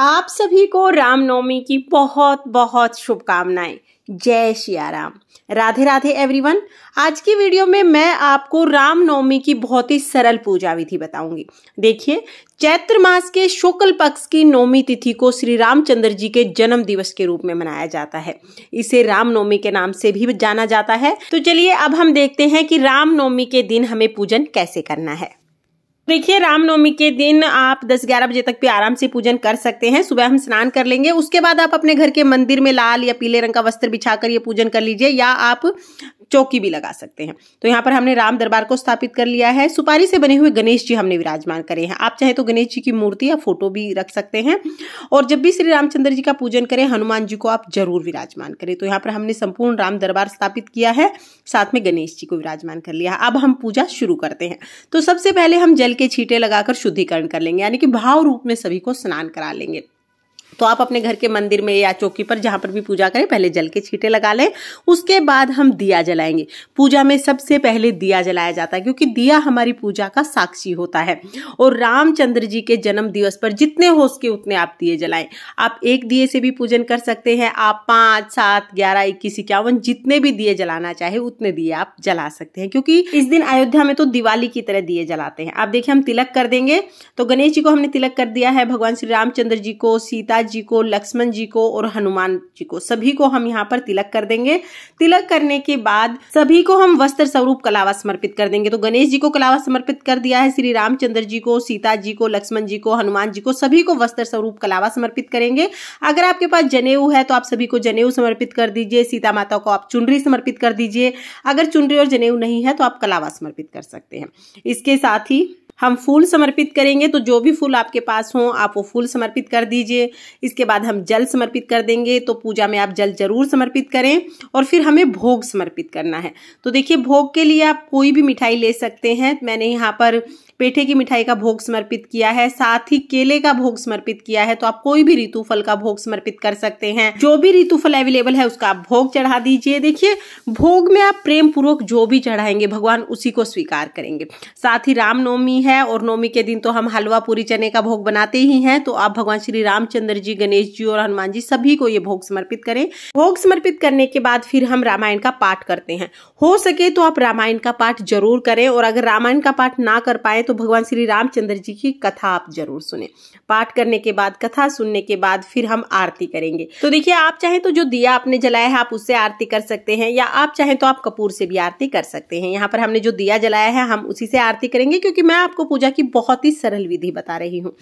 आप सभी को रामनवमी की बहुत बहुत शुभकामनाएं जय श्रिया राम राधे राधे एवरीवन आज की वीडियो में मैं आपको रामनवमी की बहुत ही सरल पूजा विधि बताऊंगी देखिए चैत्र मास के शुक्ल पक्ष की नवमी तिथि को श्री रामचंद्र जी के जन्म दिवस के रूप में मनाया जाता है इसे रामनवमी के नाम से भी जाना जाता है तो चलिए अब हम देखते हैं कि रामनवमी के दिन हमें पूजन कैसे करना है देखिए रामनवमी के दिन आप 10-11 बजे तक भी आराम से पूजन कर सकते हैं सुबह हम स्नान कर लेंगे उसके बाद आप अपने घर के मंदिर में लाल या पीले रंग का वस्त्र बिछा कर ये पूजन कर लीजिए या आप चौकी भी लगा सकते हैं तो यहाँ पर हमने राम दरबार को स्थापित कर लिया है सुपारी से बने हुए गणेश जी हमने विराजमान करे हैं आप चाहे तो गणेश जी की मूर्ति या फोटो भी रख सकते हैं और जब भी श्री रामचंद्र जी का पूजन करें हनुमान जी को आप जरूर विराजमान करें तो यहाँ पर हमने संपूर्ण राम दरबार स्थापित किया है साथ में गणेश जी को विराजमान कर लिया अब हम पूजा शुरू करते हैं तो सबसे पहले हम जल के छीटे लगाकर शुद्धिकरण कर लेंगे यानी कि भाव रूप में सभी को स्नान करा लेंगे तो आप अपने घर के मंदिर में या चौकी पर जहाँ पर भी पूजा करें पहले जल के छींटे लगा लें उसके बाद हम दिया जलाएंगे पूजा में सबसे पहले दिया जलाया जाता है क्योंकि दिया हमारी पूजा का साक्षी होता है और रामचंद्र जी के जन्म दिवस पर जितने हो सके उतने आप दिए जलाएं आप एक दिए से भी पूजन कर सकते हैं आप पाँच सात ग्यारह इक्कीस इक्यावन जितने भी दिए जलाना चाहे उतने दिए आप जला सकते हैं क्योंकि इस दिन अयोध्या में तो दिवाली की तरह दिए जलाते हैं आप देखिए हम तिलक कर देंगे तो गणेश जी को हमने तिलक कर दिया है भगवान श्री रामचंद्र जी को सीता प्रहलाद जी को लक्ष्मण जी को और हनुमान जी को सभी को हम यहाँ पर तिलक कर देंगे तिलक करने के बाद सभी को हम वस्त्र स्वरूप कलावा समर्पित कर देंगे तो गणेश जी को कलावा समर्पित कर दिया है श्री रामचंद्र जी को सीता जी को लक्ष्मण जी को हनुमान जी को सभी को वस्त्र स्वरूप कलावा समर्पित करेंगे अगर आपके पास जनेऊ है तो आप सभी को जनेऊ समर्पित कर दीजिए सीता माता को आप चुनरी समर्पित कर दीजिए अगर चुनरी और जनेऊ नहीं है तो आप कलावा समर्पित कर सकते हैं इसके साथ ही हम फूल समर्पित करेंगे तो जो भी फूल आपके पास हो आप वो फूल समर्पित कर दीजिए इसके बाद हम जल समर्पित कर देंगे तो पूजा में आप जल जरूर समर्पित करें और फिर हमें भोग समर्पित करना है तो देखिए भोग के लिए आप कोई भी मिठाई ले सकते हैं मैंने यहाँ पर पेठे की मिठाई का भोग समर्पित किया है साथ ही केले का भोग समर्पित किया है तो आप कोई भी ऋतु फल का भोग समर्पित कर सकते हैं जो भी ऋतु फल अवेलेबल है उसका आप भोग चढ़ा दीजिए देखिए भोग में आप प्रेम पूर्वक जो भी चढ़ाएंगे भगवान उसी को स्वीकार करेंगे साथ ही रामनवमी है और नवमी के दिन तो हम हलवा पूरी चने का भोग बनाते ही हैं तो आप भगवान श्री रामचंद्र जी गणेश जी और हनुमान जी सभी को ये भोग समर्पित करें भोग समर्पित करने के बाद फिर हम रामायण का पाठ करते हैं हो सके तो आप रामायण का पाठ जरूर करें और अगर रामायण का पाठ ना कर पाए तो भगवान श्री रामचंद्र जी की कथा आप जरूर सुने पाठ करने के बाद कथा सुनने के बाद फिर हम आरती करेंगे तो देखिए आप चाहे तो जो दिया आपने जलाया है आप उससे आरती कर सकते हैं या आप चाहे तो आप कपूर से भी आरती कर सकते हैं यहाँ पर हमने जो दिया जलाया है हम उसी से आरती करेंगे क्योंकि मैं आपको आपको पूजा की बहुत ही सरल विधि बता रही हूँ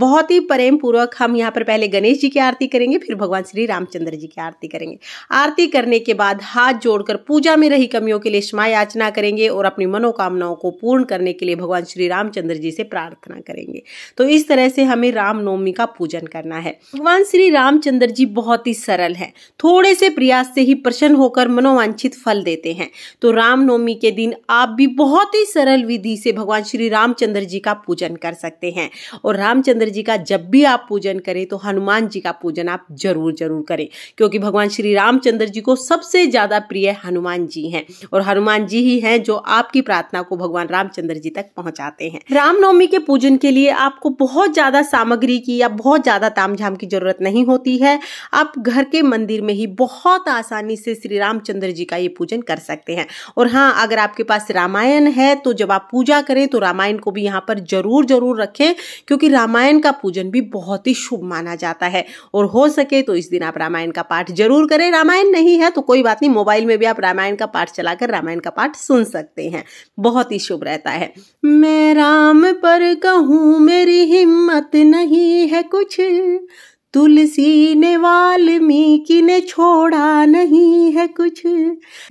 बहुत ही प्रेम पूर्वक हम यहाँ पर पहले गणेश जी की आरती करेंगे फिर भगवान श्री रामचंद्र जी की आरती करेंगे आरती करने के बाद हाथ जोड़कर पूजा में रही कमियों के लिए क्षमा याचना करेंगे और अपनी मनोकामनाओं को पूर्ण करने के लिए भगवान श्री रामचंद्र जी से प्रार्थना करेंगे तो इस तरह से हमें रामनवमी का पूजन करना है भगवान श्री रामचंद्र जी बहुत ही सरल है थोड़े से प्रयास से ही प्रसन्न होकर मनोवांछित फल देते हैं तो रामनवमी के दिन आप भी बहुत ही सरल विधि से भगवान श्री राम रामचंद्र जी का पूजन कर सकते हैं और रामचंद्र जी का जब भी आप पूजन करें तो हनुमान जी का पूजन आप जरूर जरूर करें क्योंकि भगवान श्री रामचंद्र जी को सबसे ज़्यादा प्रिय हनुमान जी हैं और हनुमान जी ही हैं जो आपकी प्रार्थना को भगवान रामचंद्र जी तक पहुंचाते हैं रामनवमी के पूजन के लिए आपको बहुत ज़्यादा सामग्री की या बहुत ज़्यादा तामझाम की जरूरत नहीं होती है आप घर के मंदिर में ही बहुत आसानी से श्री रामचंद्र जी का ये पूजन कर सकते हैं और हाँ अगर आपके पास रामायण है तो जब आप पूजा करें तो रामायण को को भी यहाँ पर जरूर जरूर रखें क्योंकि रामायण का पूजन भी बहुत ही शुभ माना जाता है और हो सके तो इस दिन आप रामायण का पाठ जरूर करें रामायण नहीं है तो कोई बात नहीं मोबाइल में भी आप रामायण का पाठ चलाकर रामायण का पाठ सुन सकते हैं बहुत ही शुभ रहता है मैं राम पर कहूँ मेरी हिम्मत नहीं है कुछ तुलसी ने वाल्मीकि ने छोड़ा नहीं है कुछ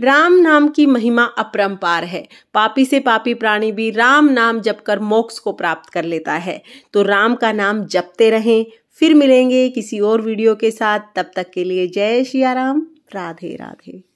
राम नाम की महिमा अपरंपार है पापी से पापी प्राणी भी राम नाम जपकर मोक्ष को प्राप्त कर लेता है तो राम का नाम जपते रहें फिर मिलेंगे किसी और वीडियो के साथ तब तक के लिए जय राम राधे राधे